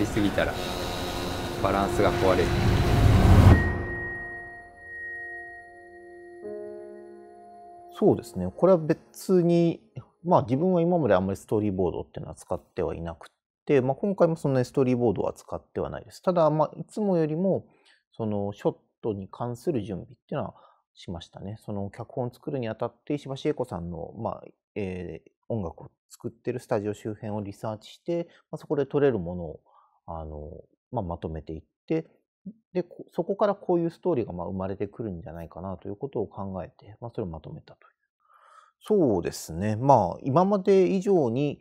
りすぎたらバランスが壊れる。そうですねこれは別にまあ自分は今まであんまりストーリーボードっていうのは使ってはいなくて、まあ、今回もそんなにストーリーボードは使ってはないです。ただ、まあ、いつもよりもそのショットに関する準備っていうのはしましたね。その脚本を作るにあたって石橋英子さんの、まあえー、音楽を作ってるスタジオ周辺をリサーチして、まあ、そこで撮れるものをあの、まあ、まとめていって、で、そこからこういうストーリーがま生まれてくるんじゃないかなということを考えて、まあ、それをまとめたという。そうですね。まあ、今まで以上に、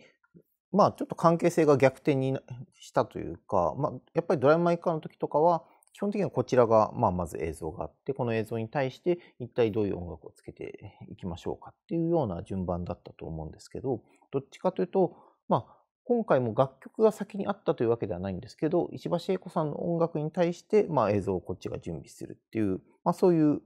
まあ、ちょっと関係性が逆転にしたというか、まあ、やっぱりドライマイカーの時とかは、基本的にはこちらが、まあ、まず映像があって、この映像に対して一体どういう音楽をつけていきましょうかっていうような順番だったと思うんですけど、どっちかというと、まあ、今回も楽曲が先にあったというわけではないんですけど石橋英子さんの音楽に対して、まあ、映像をこっちが準備するっていう、まあ、そういう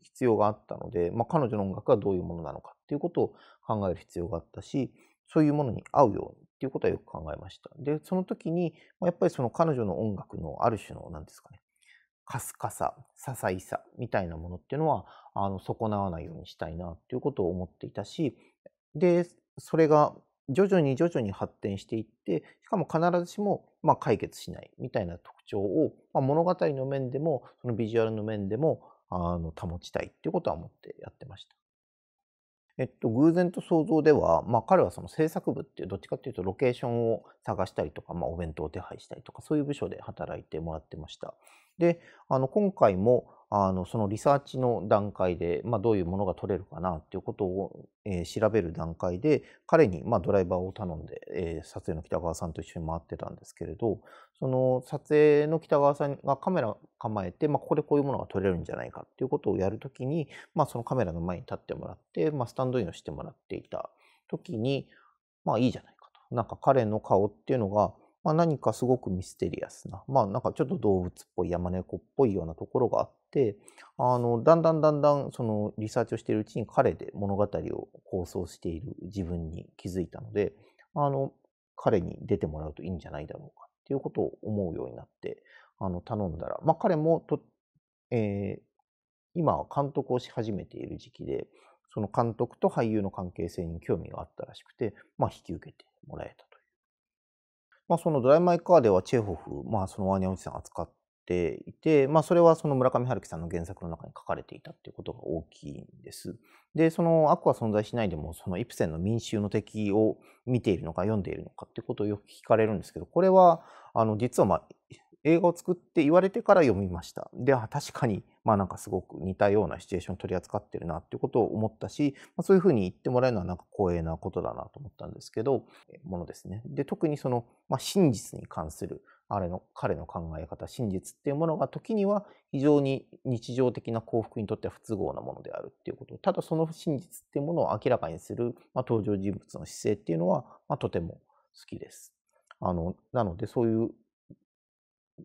必要があったので、まあ、彼女の音楽はどういうものなのかっていうことを考える必要があったしそういうものに合うようにっていうことはよく考えました。でその時に、まあ、やっぱりその彼女の音楽のある種の何ですかねかすかさ些細さみたいなものっていうのはあの損なわないようにしたいなっていうことを思っていたしでそれが徐々に徐々に発展していってしかも必ずしもま解決しないみたいな特徴を、ま物語の面でもそのビジュアルの面でもあの保ちたいっていうことは思ってやってました。えっと、偶然と想像では、まあ、彼はその制作部っていうどっちかっていうとロケーションを探したりとか、まあ、お弁当を手配したりとかそういう部署で働いてもらってました。であの今回もあのそのリサーチの段階で、まあ、どういうものが取れるかなっていうことを、えー、調べる段階で彼に、まあ、ドライバーを頼んで、えー、撮影の北川さんと一緒に回ってたんですけれどその撮影の北川さんがカメラ構えて、まあ、ここでこういうものが撮れるんじゃないかっていうことをやるときに、まあ、そのカメラの前に立ってもらって、まあ、スタンドインをしてもらっていた時にまあいいじゃないかとなんか彼の顔っていうのがまあ、何かすごくミステリアスな、まあなんかちょっと動物っぽい山猫っぽいようなところがあって、あの、だんだんだんだんそのリサーチをしているうちに彼で物語を構想している自分に気づいたので、あの、彼に出てもらうといいんじゃないだろうかっていうことを思うようになって、あの、頼んだら、まあ彼もと、えー、今は監督をし始めている時期で、その監督と俳優の関係性に興味があったらしくて、まあ引き受けてもらえたと。まあ、そのドライマイカーではチェーホフ、まあ、そのワーニャおチさん扱っていて、まあ、それはその村上春樹さんの原作の中に書かれていたということが大きいんです。で、その悪は存在しないでも、そのイプセンの民衆の敵を見ているのか読んでいるのかってことをよく聞かれるんですけど、これは、あの、実はまあ、映画を作って言われてから読みました。で、あ、確かに、まあなんかすごく似たようなシチュエーションを取り扱ってるなっていうことを思ったし、まあ、そういうふうに言ってもらえるのはなんか光栄なことだなと思ったんですけど、ものですね。で、特にその、まあ、真実に関する、あれの、彼の考え方、真実っていうものが時には非常に日常的な幸福にとっては不都合なものであるっていうこと。ただその真実っていうものを明らかにする、まあ、登場人物の姿勢っていうのは、まあ、とても好きです。あの、なのでそういう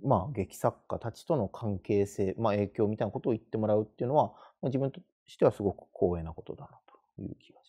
まあ、劇作家たちとの関係性、まあ、影響みたいなことを言ってもらうっていうのは、まあ、自分としてはすごく光栄なことだなという気が